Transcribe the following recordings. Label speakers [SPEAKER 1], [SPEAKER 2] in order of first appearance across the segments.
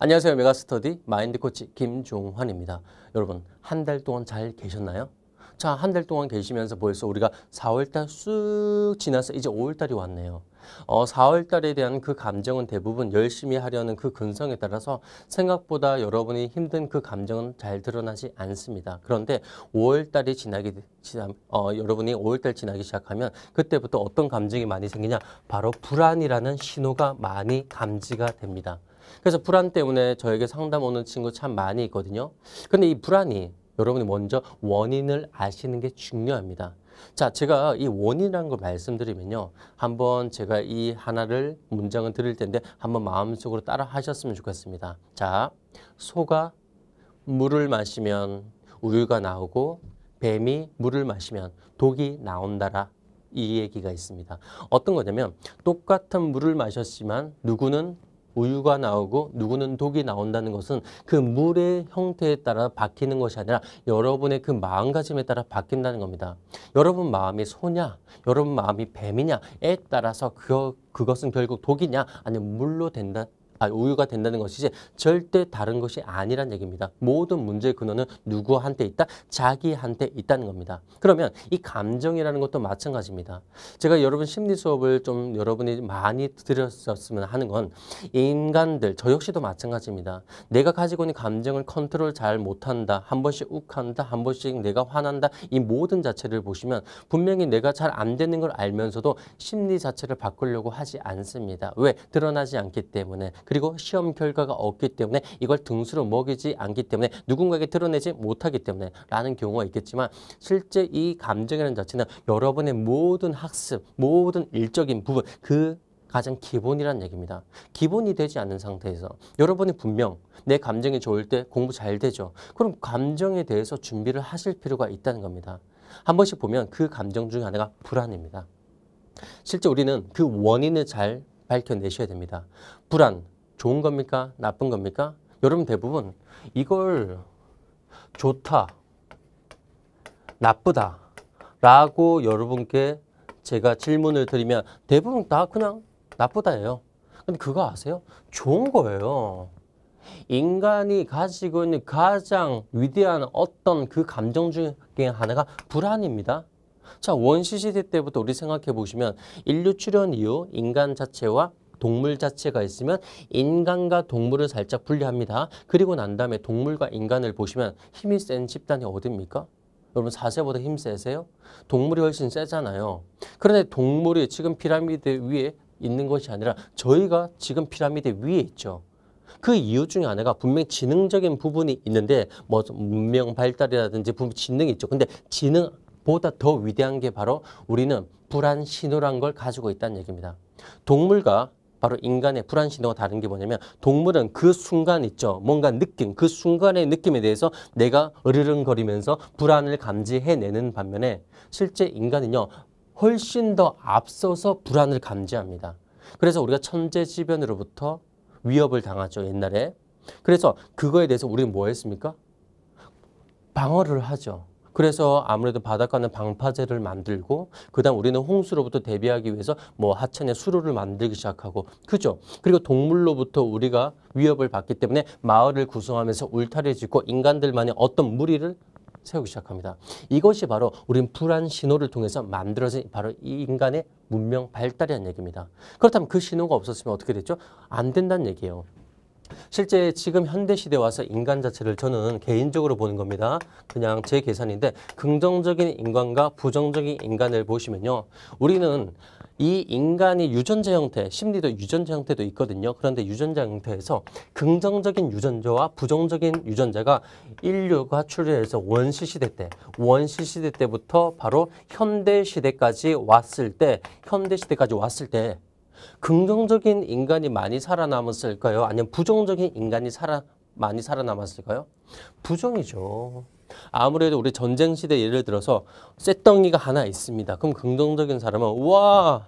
[SPEAKER 1] 안녕하세요. 메가스터디 마인드 코치 김종환입니다. 여러분, 한 달 동안 잘 계셨나요? 자, 한 달 동안 계시면서 벌써 우리가 4월달 쑥 지나서 이제 5월달이 왔네요. 어, 4월달에 대한 그 감정은 대부분 열심히 하려는 그 근성에 따라서 생각보다 여러분이 힘든 그 감정은 잘 드러나지 않습니다. 그런데 5월달이 지나기, 지나, 어, 여러분이 5월달 지나기 시작하면 그때부터 어떤 감정이 많이 생기냐? 바로 불안이라는 신호가 많이 감지가 됩니다. 그래서 불안 때문에 저에게 상담 오는 친구 참 많이 있거든요. 근데 이 불안이 여러분이 먼저 원인을 아시는 게 중요합니다. 자, 제가 이 원인이라는 걸 말씀드리면요. 한번 제가 이 하나를 문장을 드릴 텐데 한번 마음속으로 따라 하셨으면 좋겠습니다. 자, 소가 물을 마시면 우유가 나오고 뱀이 물을 마시면 독이 나온다라 이 얘기가 있습니다. 어떤 거냐면 똑같은 물을 마셨지만 누구는 우유가 나오고 누구는 독이 나온다는 것은 그 물의 형태에 따라 바뀌는 것이 아니라 여러분의 그 마음가짐에 따라 바뀐다는 겁니다. 여러분 마음이 소냐, 여러분 마음이 뱀이냐에 따라서 그, 그것은 결국 독이냐 아니면 물로 된다 아, 우유가 된다는 것이지 절대 다른 것이 아니란 얘기입니다. 모든 문제의 근원은 누구한테 있다? 자기한테 있다는 겁니다. 그러면 이 감정이라는 것도 마찬가지입니다. 제가 여러분 심리 수업을 좀 여러분이 많이 들었으면 하는 건 인간들, 저 역시도 마찬가지입니다. 내가 가지고 있는 감정을 컨트롤 잘 못한다, 한 번씩 욱한다, 한 번씩 내가 화난다 이 모든 자체를 보시면 분명히 내가 잘 안 되는 걸 알면서도 심리 자체를 바꾸려고 하지 않습니다. 왜? 드러나지 않기 때문에 그리고 시험 결과가 없기 때문에 이걸 등수로 먹이지 않기 때문에 누군가에게 드러내지 못하기 때문에 라는 경우가 있겠지만 실제 이 감정이라는 자체는 여러분의 모든 학습, 모든 일적인 부분 그 가장 기본이란 얘기입니다. 기본이 되지 않는 상태에서 여러분이 분명 내 감정이 좋을 때 공부 잘 되죠. 그럼 감정에 대해서 준비를 하실 필요가 있다는 겁니다. 한 번씩 보면 그 감정 중에 하나가 불안입니다. 실제 우리는 그 원인을 잘 밝혀내셔야 됩니다. 불안, 좋은 겁니까? 나쁜 겁니까? 여러분 대부분 이걸 좋다, 나쁘다 라고 여러분께 제가 질문을 드리면 대부분 다 그냥 나쁘다예요. 근데 그거 아세요? 좋은 거예요. 인간이 가지고 있는 가장 위대한 어떤 그 감정 중에 하나가 불안입니다. 자, 원시시대 때부터 우리 생각해 보시면 인류 출현 이후 인간 자체와 동물 자체가 있으면 인간과 동물을 살짝 분리합니다. 그리고 난 다음에 동물과 인간을 보시면 힘이 센 집단이 어딥니까? 여러분 4세보다 힘 세세요? 동물이 훨씬 세잖아요. 그런데 동물이 지금 피라미드 위에 있는 것이 아니라 저희가 지금 피라미드 위에 있죠. 그 이유 중에 하나가 분명 히 지능적인 부분이 있는데 뭐 문명 발달이라든지 지능이 있죠. 근데 지능 보다 더 위대한 게 바로 우리는 불안 신호란 걸 가지고 있다는 얘기입니다. 동물과 바로 인간의 불안 신호가 다른 게 뭐냐면 동물은 그 순간 있죠. 뭔가 느낌, 그 순간의 느낌에 대해서 내가 으르렁거리면서 불안을 감지해내는 반면에 실제 인간은요. 훨씬 더 앞서서 불안을 감지합니다. 그래서 우리가 천재지변으로부터 위협을 당하죠. 옛날에. 그래서 그거에 대해서 우리는 뭐 했습니까? 방어를 하죠. 그래서 아무래도 바닷가는 방파제를 만들고 그다음 우리는 홍수로부터 대비하기 위해서 뭐 하천에 수로를 만들기 시작하고 그죠? 그리고 동물로부터 우리가 위협을 받기 때문에 마을을 구성하면서 울타리를 짓고 인간들만의 어떤 무리를 세우기 시작합니다. 이것이 바로 우린 불안 신호를 통해서 만들어진 바로 이 인간의 문명 발달이란 얘기입니다. 그렇다면 그 신호가 없었으면 어떻게 됐죠? 안 된다는 얘기예요. 실제 지금 현대시대 와서 인간 자체를 저는 개인적으로 보는 겁니다. 그냥 제 계산인데 긍정적인 인간과 부정적인 인간을 보시면요. 우리는 이 인간이 유전자 형태, 심리도 유전자 형태도 있거든요. 그런데 유전자 형태에서 긍정적인 유전자와 부정적인 유전자가 인류가 출현해서 원시 시대 때, 원시 시대 때부터 바로 현대 시대까지 왔을 때, 현대 시대까지 왔을 때 긍정적인 인간이 많이 살아남았을까요? 아니면 부정적인 인간이 살아 많이 살아남았을까요? 부정이죠. 아무래도 우리 전쟁 시대 예를 들어서 쇳덩이가 하나 있습니다. 그럼 긍정적인 사람은 와,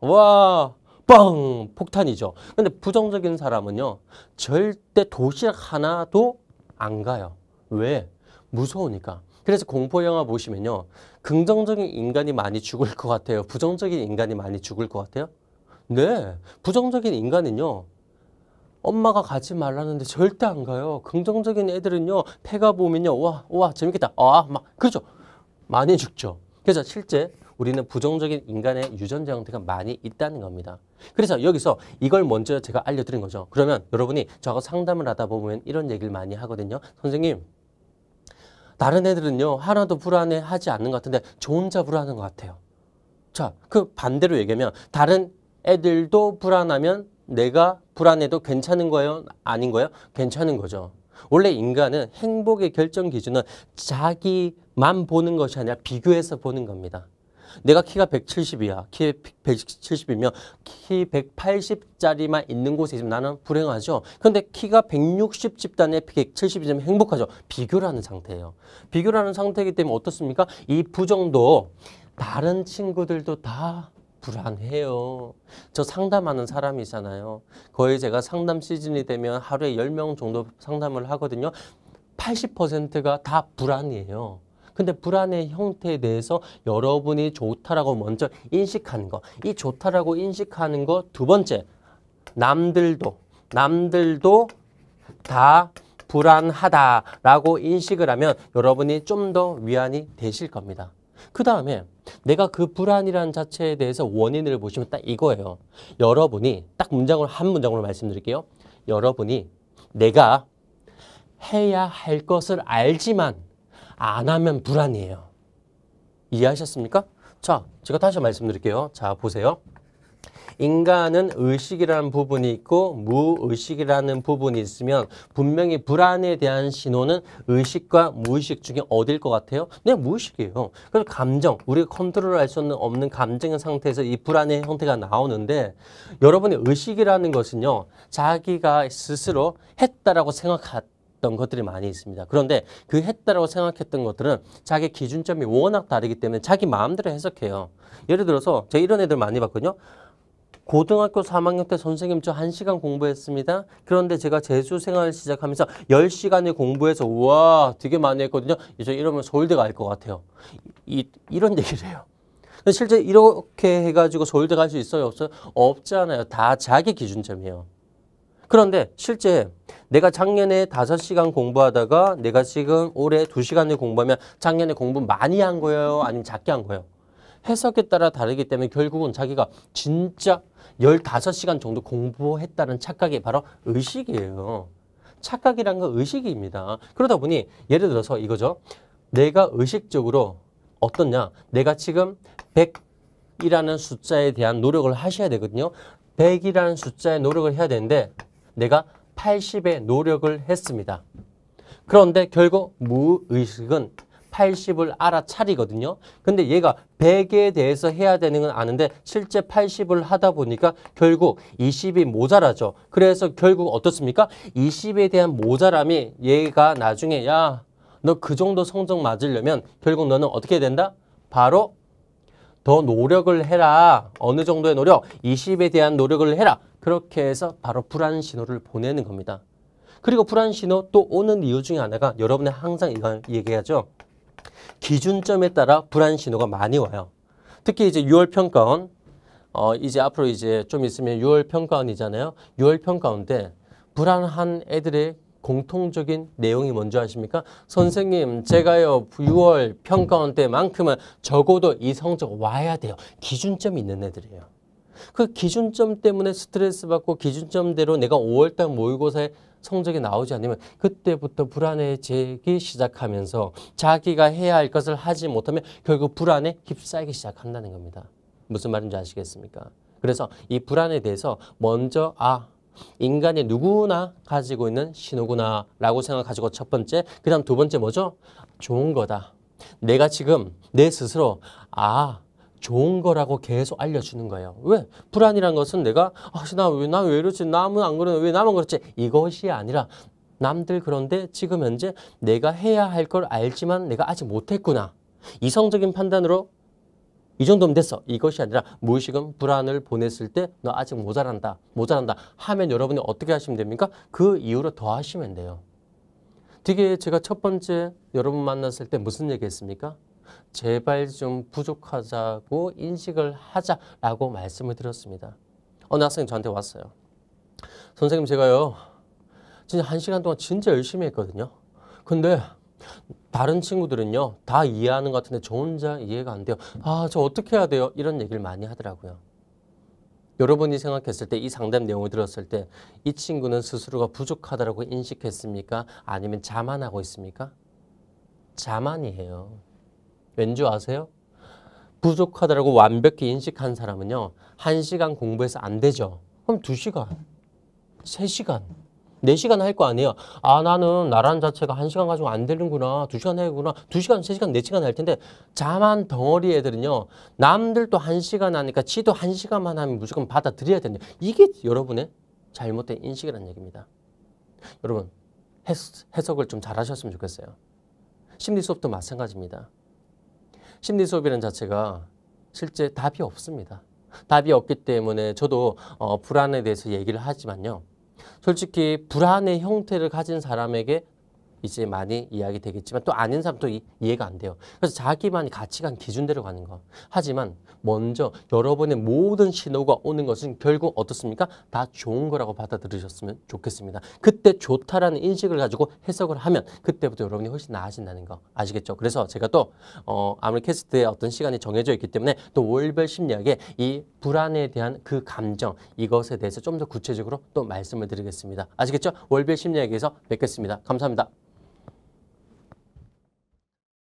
[SPEAKER 1] 와, 뻥 폭탄이죠. 근데 부정적인 사람은요 절대 도시락 하나도 안 가요. 왜? 무서우니까. 그래서 공포 영화 보시면요 긍정적인 인간이 많이 죽을 것 같아요. 부정적인 인간이 많이 죽을 것 같아요. 네. 부정적인 인간은요. 엄마가 가지 말라는데 절대 안 가요. 긍정적인 애들은요. 폐가 보면요. 와, 와, 재밌겠다. 아, 막 그죠? 많이 죽죠. 그래서 실제 우리는 부정적인 인간의 유전자 형태가 많이 있다는 겁니다. 그래서 여기서 이걸 먼저 제가 알려드린 거죠. 그러면 여러분이 저하고 상담을 하다 보면 이런 얘기를 많이 하거든요. 선생님, 다른 애들은요, 하나도 불안해하지 않는 것 같은데 저 혼자 불안한 것 같아요. 자, 그 반대로 얘기하면 다른 애들도 불안하면 내가 불안해도 괜찮은 거예요? 아닌 거예요? 괜찮은 거죠. 원래 인간은 행복의 결정 기준은 자기만 보는 것이 아니라 비교해서 보는 겁니다. 내가 키가 170이야. 키 170이면 키 180짜리만 있는 곳에 있으면 나는 불행하죠. 그런데 키가 160 집단에 170이면 행복하죠. 비교라는 상태예요. 비교라는 상태이기 때문에 어떻습니까? 이 부정도 다른 친구들도 다 불안해요. 저 상담하는 사람이잖아요. 거의 제가 상담 시즌이 되면 하루에 열명 정도 상담을 하거든요. 80%가 다 불안이에요. 근데 불안의 형태에 대해서 여러분이 좋다라고 먼저 인식하는 거. 이 좋다라고 인식하는 거 두 번째. 남들도 남들도 다 불안하다라고 인식을 하면 여러분이 좀 더 위안이 되실 겁니다. 그 다음에 내가 그불안이라는 자체에 대해서 원인을 보시면 딱 이거예요. 여러분이 딱문장으한 문장으로 말씀드릴게요. 여러분이 내가 해야 할 것을 알지만 안 하면 불안이에요. 이해하셨습니까? 자, 제가 다시 말씀드릴게요. 자, 보세요. 인간은 의식이라는 부분이 있고 무의식이라는 부분이 있으면 분명히 불안에 대한 신호는 의식과 무의식 중에 어딜 것 같아요? 네, 무의식이에요. 그래서 감정, 우리가 컨트롤할 수 없는 감정의 상태에서 이 불안의 형태가 나오는데 여러분의 의식이라는 것은요. 자기가 스스로 했다라고 생각하 것들이 많이 있습니다. 그런데 그 했다라고 생각했던 것들은 자기 기준점이 워낙 다르기 때문에 자기 마음대로 해석해요. 예를 들어서 제가 이런 애들 많이 봤거든요. 고등학교 3학년 때 선생님 저 1시간 공부했습니다. 그런데 제가 재수 생활을 시작하면서 10시간을 공부해서 우와 되게 많이 했거든요. 이제 이러면 서울대 갈 것 같아요. 이, 이런 얘기를 해요. 실제 이렇게 해가지고 서울대 갈 수 있어요? 없어요? 없잖아요. 다 자기 기준점이에요. 그런데 실제 내가 작년에 5 시간 공부하다가 내가 지금 올해 2시간을 공부하면 작년에 공부 많이 한 거예요? 아니면 작게 한 거예요? 해석에 따라 다르기 때문에 결국은 자기가 진짜 15시간 정도 공부했다는 착각이 바로 의식이에요. 착각이란 건 의식입니다. 그러다 보니 예를 들어서 이거죠. 내가 의식적으로 어떻냐. 내가 지금 100이라는 숫자에 대한 노력을 하셔야 되거든요. 100이라는 숫자에 노력을 해야 되는데 내가 80에 노력을 했습니다. 그런데 결국 무의식은 80을 알아차리거든요. 근데 얘가 100에 대해서 해야 되는 건 아는데 실제 80을 하다 보니까 결국 20이 모자라죠. 그래서 결국 어떻습니까? 20에 대한 모자람이 얘가 나중에 야 너 그 정도 성적 맞으려면 결국 너는 어떻게 해야 된다? 바로 더 노력을 해라. 어느 정도의 노력? 20에 대한 노력을 해라. 그렇게 해서 바로 불안 신호를 보내는 겁니다. 그리고 불안 신호 또 오는 이유 중에 하나가 여러분의 항상 이건 얘기하죠. 기준점에 따라 불안 신호가 많이 와요. 특히 이제 6월 평가원 어 이제 앞으로 이제 좀 있으면 6월 평가원이잖아요. 6월 평가원인데 불안한 애들의 공통적인 내용이 뭔지 아십니까? 선생님 제가요 6월 평가원 때만큼은 적어도 이 성적 와야 돼요. 기준점이 있는 애들이에요. 그 기준점 때문에 스트레스 받고 기준점대로 내가 5월달 모의고사에 성적이 나오지 않으면 그때부터 불안해재기 시작하면서 자기가 해야 할 것을 하지 못하면 결국 불안에 휩싸이기 시작한다는 겁니다. 무슨 말인지 아시겠습니까? 그래서 이 불안에 대해서 먼저 아 인간이 누구나 가지고 있는 신호구나 라고 생각가지고 첫 번째 그 다음 두 번째 뭐죠? 좋은 거다. 내가 지금 내 스스로 아 좋은 거라고 계속 알려주는 거예요. 왜? 불안이란 것은 내가 아, 나왜 나 왜 이러지? 남은 안 그러네. 왜 나만 그렇지? 이것이 아니라 남들 그런데 지금 현재 내가 해야 할 걸 알지만 내가 아직 못했구나. 이성적인 판단으로 이 정도면 됐어. 이것이 아니라 무의식은 불안을 보냈을 때 너 아직 모자란다. 모자란다 하면 여러분이 어떻게 하시면 됩니까? 그 이후로 더 하시면 돼요. 되게 제가 첫 번째 여러분 만났을 때 무슨 얘기 했습니까? 제발 좀 부족하자고 인식을 하자라고 말씀을 드렸습니다. 어느 학생이 저한테 왔어요. 선생님 제가요 진짜 한 시간 동안 진짜 열심히 했거든요. 근데 다른 친구들은요 다 이해하는 것 같은데 저 혼자 이해가 안 돼요. 아 저 어떻게 해야 돼요? 이런 얘기를 많이 하더라고요. 여러분이 생각했을 때 이 상담 내용을 들었을 때 이 친구는 스스로가 부족하다고 인식했습니까? 아니면 자만하고 있습니까? 자만이에요. 왠지 아세요? 부족하다고 완벽히 인식한 사람은요. 1시간 공부해서 안 되죠. 그럼 2시간, 3시간, 4시간 할 거 아니에요. 아 나는 나란 자체가 1시간 가지고 안 되는구나. 2시간 해야구나. 2시간, 3시간, 4시간 할 텐데 자만 덩어리 애들은요. 남들도 1시간 하니까 지도 1시간만 하면 무조건 받아들여야 된다. 이게 여러분의 잘못된 인식이라는 얘기입니다. 여러분 해석을 좀 잘하셨으면 좋겠어요. 심리 수업도 마찬가지입니다. 심리 소비는 자체가 실제 답이 없습니다. 답이 없기 때문에 저도 어, 불안에 대해서 얘기를 하지만요. 솔직히 불안의 형태를 가진 사람에게 이제 많이 이야기 되겠지만 또 아닌 사람도 이, 이해가 안 돼요. 그래서 자기만이 가치관 기준대로 가는 거. 하지만 먼저 여러분의 모든 신호가 오는 것은 결국 어떻습니까? 다 좋은 거라고 받아들이셨으면 좋겠습니다. 그때 좋다라는 인식을 가지고 해석을 하면 그때부터 여러분이 훨씬 나아진다는 거 아시겠죠? 그래서 제가 또 어, 아무리캐스트의 어떤 시간이 정해져 있기 때문에 또 월별 심리학의 이 불안에 대한 그 감정 이것에 대해서 좀 더 구체적으로 또 말씀을 드리겠습니다. 아시겠죠? 월별 심리학에서 뵙겠습니다. 감사합니다.